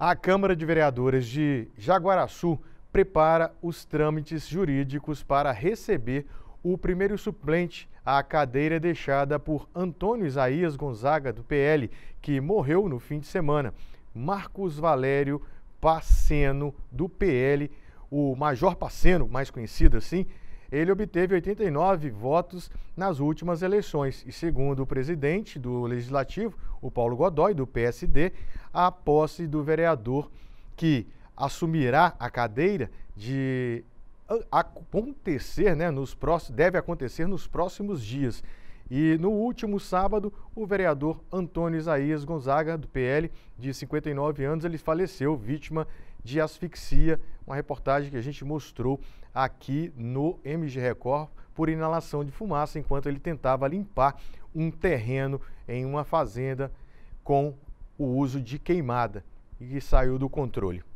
A Câmara de Vereadores de Jaguaraçu prepara os trâmites jurídicos para receber o primeiro suplente à cadeira deixada por Antônio Isaías Gonzaga, do PL, que morreu no fim de semana. Marcos Valério Paceno, do PL, o Major Paceno, mais conhecido assim, ele obteve 89 votos nas últimas eleições e, segundo o presidente do Legislativo, o Paulo Godoy, do PSD, a posse do vereador que assumirá a cadeira de acontecer, né, nos próximos, deve acontecer nos próximos dias. E no último sábado, o vereador Antônio Isaías Gonzaga, do PL, de 59 anos, ele faleceu vítima de asfixia, uma reportagem que a gente mostrou aqui no MG Record por inalação de fumaça enquanto ele tentava limpar um terreno em uma fazenda com o uso de queimada e que saiu do controle.